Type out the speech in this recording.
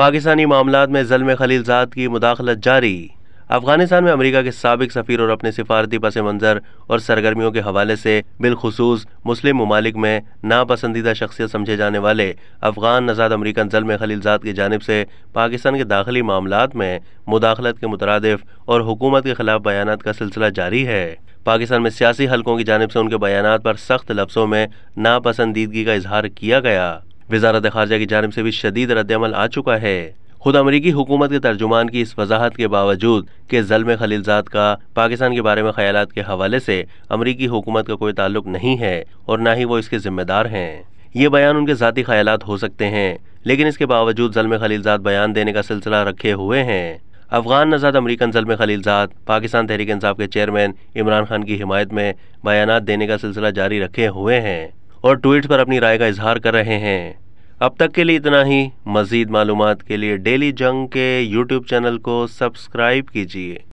पाकिस्तानी मामला में जलम खलीलजाद की मुदाखलत जारी अफगानिस्तान में अमरीका के सबक सफ़ीर और अपने सिफारती पस मंज़र और सरगर्मियों के हवाले से बिलखसूस मुस्लिम ममालिक में नापसंदीदा शख्सियत समझे जाने वाले अफगान नजाद अमरीकन जलम खलीलजाद की जानब से पाकिस्तान के दाखिली मामला में मुदाखलत के मुतरदफ और हुकूमत के खिलाफ बयान का सिलसिला जारी है पाकिस्तान में सियासी हलकों की जानब से उनके बयान पर सख्त लफ्सों में नापसंदीदगी का इजहार किया गया वजारत खारजा की जानब से भी शदीद रद्दमल आ चुका है खुद अमरीकी हुकूमत के तर्जुमान की इस वजाहत के बावजूद के जलम खलीलजाद का पाकिस्तान के बारे में ख्याल के हवाले से अमरीकी हुकूमत का कोई ताल्लुक नहीं है और ना ही वो इसके जिम्मेदार हैं ये बयान उनके ज़ाती ख्याल हो सकते हैं लेकिन इसके बावजूद जलम खलीलजाद बयान देने का सिलसिला रखे हुए हैं अफगान नजाद अमरीकन जलम खलीलजाद पाकिस्तान तहरीक इंसाफ के चेयरमैन इमरान खान की हिमायत में बयान देने का सिलसिला जारी रखे हुए हैं और ट्वीट पर अपनी राय का इजहार कर रहे हैं अब तक के लिए इतना ही मज़ीद मालूम के लिए डेली जंग के यूट्यूब चैनल को सब्सक्राइब कीजिए